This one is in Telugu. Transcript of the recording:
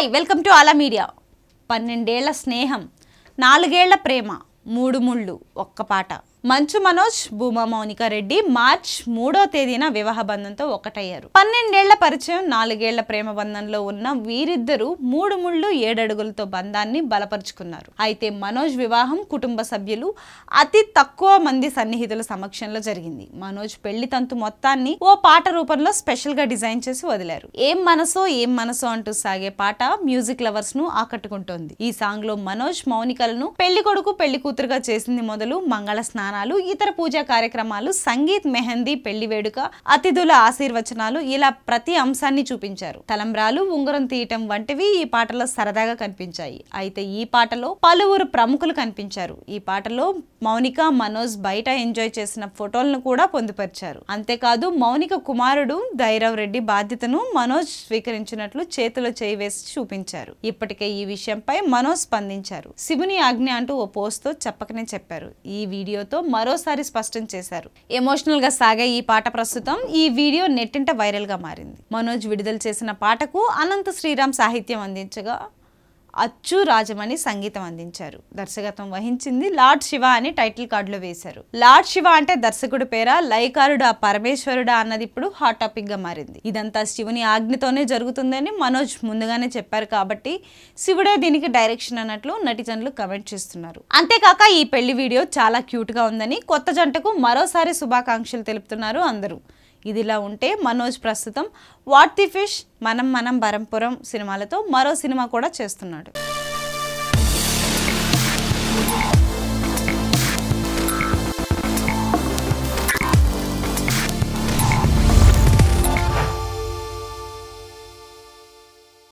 hi welcome to Ala media పన్నెండేళ్ల స్నేహం నాలుగేళ్ల ప్రేమ మూడు ముళ్ళు ఒక్క పాట మంచు మనోజ్ భూమా మౌనిక రెడ్డి మార్చ్ మూడో తేదీన వివాహ బంధంతో ఒకటయ్యారు పన్నెండేళ్ల పరిచయం నాలుగేళ్ల ప్రేమ బంధంలో ఉన్న వీరిద్దరూ మూడు ముళ్ళు ఏడడుగులతో బంధాన్ని బలపరుచుకున్నారు అయితే మనోజ్ వివాహం కుటుంబ సభ్యులు అతి తక్కువ మంది సన్నిహితుల సమక్షంలో జరిగింది మనోజ్ పెళ్లి తంతు మొత్తాన్ని ఓ పాట రూపంలో స్పెషల్ గా డిజైన్ చేసి వదిలారు ఏం మనసో ఏం మనసో అంటూ సాగే పాట మ్యూజిక్ లవర్స్ ను ఆకట్టుకుంటోంది ఈ సాంగ్ లో మనోజ్ మౌనికలను పెళ్లి కొడుకు పెళ్లి కూతురుగా చేసింది మొదలు మంగళ స్నానం స్నానాలు ఇతర పూజా కార్యక్రమాలు సంగీత్ మెహందీ పెళ్లి వేడుక అతిథుల ఆశీర్వచనాలు ఇలా ప్రతి అంశాన్ని చూపించారు తలంబ్రాలు ఉంగరం తీయటం వంటివి ఈ పాటలో సరదాగా కనిపించాయి అయితే ఈ పాటలో పలువురు ప్రముఖులు కనిపించారు ఈ పాటలో మౌనిక మనోజ్ బయట ఎంజాయ్ చేసిన ఫోటోలను కూడా పొందుపరిచారు అంతేకాదు మౌనిక కుమారుడు ధైరవ్ రెడ్డి బాధ్యతను మనోజ్ స్వీకరించినట్లు చేతిలో చేయి వేసి చూపించారు ఇప్పటికే ఈ విషయంపై మనోజ్ స్పందించారు శివుని ఆజ్ఞ అంటూ ఓ తో చెప్పకనే చెప్పారు ఈ వీడియోతో మరోసారి స్పష్టం చేశారు ఎమోషనల్గా సాగే ఈ పాట ప్రస్తుతం ఈ వీడియో నెట్టింట వైరల్గా మారింది మనోజ్ విడుదల చేసిన పాటకు అనంత శ్రీరామ్ సాహిత్యం అందించగా అచ్చు రాజమణి సంగీతం అందించారు దర్శకత్వం వహించింది లార్డ్ శివ అని టైటిల్ కార్డులో వేశారు లార్డ్ శివ అంటే దర్శకుడు పేరా లైకారుడా పరమేశ్వరుడా అన్నది ఇప్పుడు హాట్ టాపిక్ గా మారింది ఇదంతా శివుని ఆజ్ఞతోనే జరుగుతుందని మనోజ్ ముందుగానే చెప్పారు కాబట్టి శివుడే దీనికి డైరెక్షన్ అన్నట్లు నటిజనులు కమెంట్ చేస్తున్నారు అంతేకాక ఈ పెళ్లి వీడియో చాలా క్యూట్ గా ఉందని కొత్త జంటకు మరోసారి శుభాకాంక్షలు తెలుపుతున్నారు అందరూ ఇదిలా ఉంటే మనోజ్ ప్రస్తుతం వాట్ ది ఫిష్ మనం మనం బరంపురం సినిమాలతో మరో సినిమా కూడా చేస్తున్నాడు